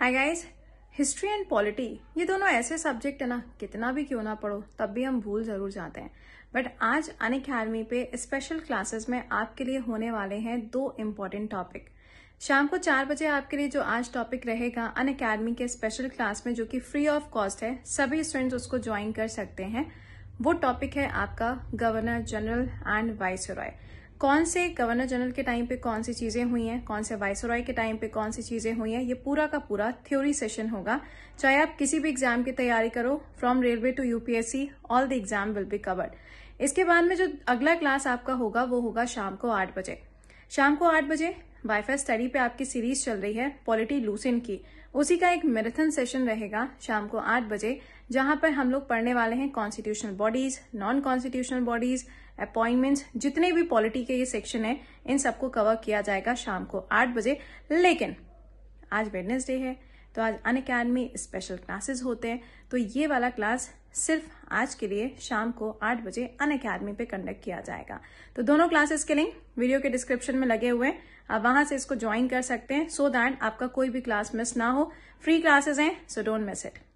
hi guys history and polity ये दोनों ऐसे सब्जेक्ट है ना कितना भी क्यों ना पढ़ो तब भी हम भूल जरूर जाते हैं बट आज अन अकेडमी पे स्पेशल क्लासेस में आपके लिए होने वाले हैं दो इम्पॉर्टेंट टॉपिक शाम को चार बजे आपके लिए जो आज टॉपिक रहेगा अन अकेडमी के स्पेशल क्लास में जो कि फ्री ऑफ कॉस्ट है सभी स्टूडेंट्स उसको ज्वाइन कर सकते हैं वो टॉपिक है आपका governor general and viceroy कौन से गवर्नर जनरल के टाइम पे कौन सी चीज़ें हुई हैं कौन से वाइसरॉय के टाइम पे कौन सी चीज़ें हुई हैं ये पूरा का पूरा थ्योरी सेशन होगा चाहे आप किसी भी एग्जाम की तैयारी करो from railway to UPSC all the exam will be covered इसके बाद में जो अगला क्लास आपका होगा वो होगा शाम को आठ बजे शाम को आठ बजे वाईफाई स्टडी पे आपकी सीरीज चल रही है पॉलिटी लूसिन की उसी का एक मैराथन सेशन रहेगा शाम को आठ बजे जहां पर हम लोग पढ़ने वाले हैं constitutional bodies non constitutional bodies appointments जितने भी पॉलिटी के ये सेक्शन है इन सबको कवर किया जाएगा शाम को आठ बजे लेकिन आज वेडनेसडे है तो आज अन अकेडमी स्पेशल क्लासेस होते हैं तो ये वाला क्लास सिर्फ आज के लिए शाम को आठ बजे अन अकेडमी पे कंडक्ट किया जाएगा तो दोनों क्लासेस के लिंक वीडियो के डिस्क्रिप्शन में लगे हुए हैं आप वहां से इसको ज्वाइन कर सकते हैं सो so दैट आपका कोई भी क्लास मिस ना हो फ्री क्लासेस हैं सो डोंट मिस इट